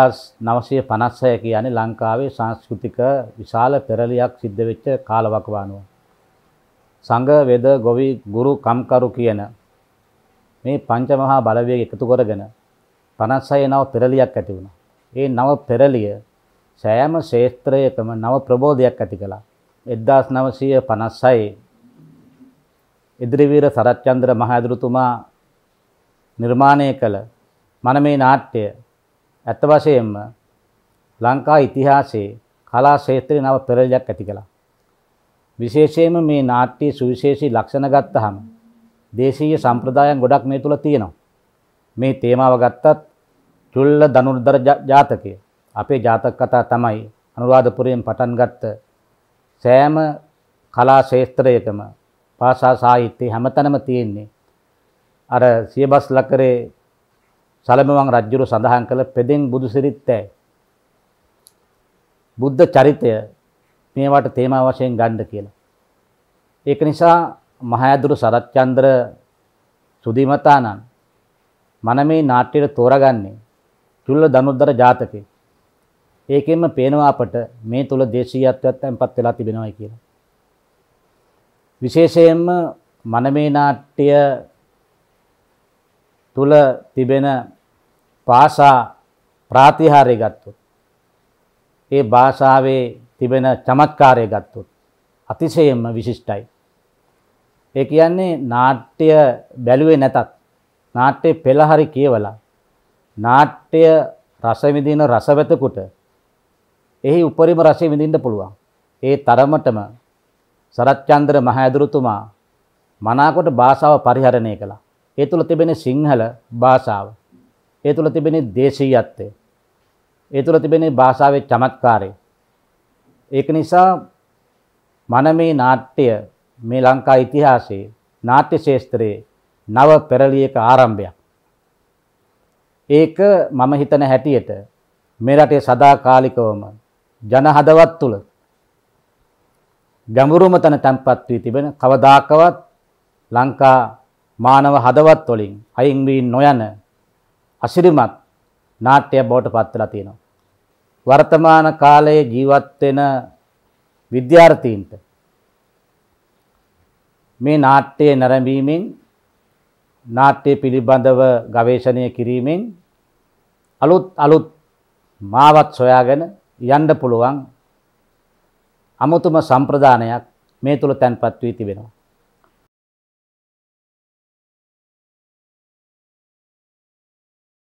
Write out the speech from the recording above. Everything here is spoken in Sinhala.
එක්දස් නවසය පනස්සය කියන්නේ ලංකාවේ සංස්කෘතික විශාල පෙරලියක් සිද්ධ වෙච්ච කාලවකවානුව. සංඝ වෙද ගොවි ගුරු කම්කරු කියන මේ පංචමහා බලවේග එකතු කරගෙන 56 නව පෙරලියක් ඇති වුණා. ඒ නව පෙරලිය සෑම ශේත්‍රයකම නව ප්‍රබෝධයක් ඇති කළා. 1956 ඉදිරිවීර සරච්චන්ද්‍ර මහඳුරුතුමා නිර්මාණය කළ මනමේ නාට්‍ය ඇත්ත වශයෙන්ම ලංකා ඉතිහාසයේ කලා ක්ෂේත්‍රයේ නව පෙරලියක් ඇති කළා. විශේෂයෙන්ම මේ නාට්‍ය සුවිශේෂී ලක්ෂණ ගත්තහම දේශීය සම්ප්‍රදායන් ගොඩක් මේ තුල තියෙනවා. මේ තේමාව ගත්තත් චුල්ල ධනුර්ධර ජාතකය අපේ ජාතක කතා තමයි අනුරාධපුරයෙන් පටන් ගත්ත සෑම කලා ක්ෂේත්‍රයකම භාෂා සාහිත්‍ය හැමතැනම තියෙන්නේ අර සියබස් ලකරේ සලමවන් රජ්ජුරු සඳහන් කළ පෙදෙන් බුදුසිරිත්තෑ. බුද්ධ චරිතය මේවට තේමා වශයෙන් ගණ්ඩ කියලා. ඒක නිසා මහයදුරු සරච්චන්ද්‍ර සුදිමතානන් මනමේ නාට්‍යයට තෝරගන්නේ චුල්ල දනුද්දර ජාතකය. ඒකෙන්ම පේනවා අපට මේ තුල දේශීයත්වයක් තැන්පත් වෙලා තිබෙනවා කියලා. විශේෂයෙන්ම මනමේ නාට්‍ය තුල තිබෙන භාෂා ප්‍රාතිහාරය ගත්තොත් ඒ භාෂාවේ තිබෙන චමත්කාරය ගත්තොත් අතිශයම විශිෂ්ටයි. ඒ කියන්නේ නාට්‍ය බැලුවේ නැතත් නාට්‍ය පෙළහරි කියවලා නාට්‍ය රස විඳින රසවතෙකුට එහි උපරිම රසය විඳින්න පුළුවන්. ඒ තරමටම සරච්චන්ද්‍ර මහ ඇදුරුතුමා මනාකොට භාෂාව පරිහරණය කළා. ඒ තුල තිබෙන සිංහල භාෂාව ඒ තුළ තිබෙන දේශීයත්වය. ඒ තුළ තිබෙන භාෂාවේ චමත්කාරය. ඒක නිසා මනමේ නාට්‍ය මේ ලංකා ඉතිහාසයේ නාට්‍ය ශේස්ත්‍රයේ නව පෙරලියක ආරම්භයක්. ඒක මම හිතන හැටියට මේ රටේ සදාකාලිකවම ජනහදවත් තුළ ගැඹුරුම තන තැන්පත් වී තිබෙන කවදාකවත් ලංකා මානව හදවත් වලින් අයින් වී නොයන අසිරිමත් නාට්‍යයක් බවට පත් වෙලා තියෙනවා. වර්තමාන කාලයේ ජීවත් වෙන විද්‍යාර්ථීන්ට මේ නාට්‍යයේ නැරඹීමෙන් නාට්‍ය පිළිබඳව ගවේෂණය කිරීමෙන් අලුත් අලුත් මාවත් සොයාගෙන යන්න පුළුවන් අමුතුම සම්ප්‍රදානයක් මේ තුල තැන්පත් වී තිබෙනවා.